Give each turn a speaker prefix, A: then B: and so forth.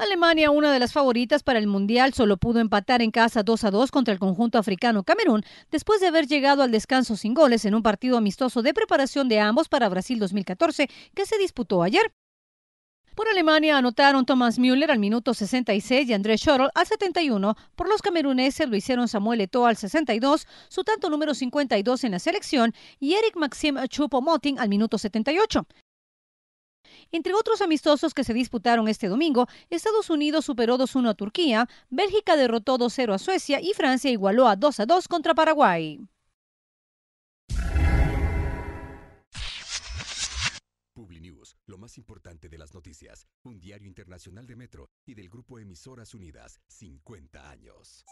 A: Alemania, una de las favoritas para el Mundial, solo pudo empatar en casa 2 a 2 contra el conjunto africano Camerún después de haber llegado al descanso sin goles en un partido amistoso de preparación de ambos para Brasil 2014 que se disputó ayer. Por Alemania anotaron Thomas Müller al minuto 66 y André Schorl al 71. Por los cameruneses lo hicieron Samuel Eto'o al 62, su tanto número 52 en la selección, y Eric Maxim Choupo-Moting al minuto 78. Entre otros amistosos que se disputaron este domingo, Estados Unidos superó 2-1 a Turquía, Bélgica derrotó 2-0 a Suecia y Francia igualó a 2-2 contra Paraguay.
B: lo más importante de las noticias, un diario internacional de Metro y del grupo Emisoras Unidas, 50 años.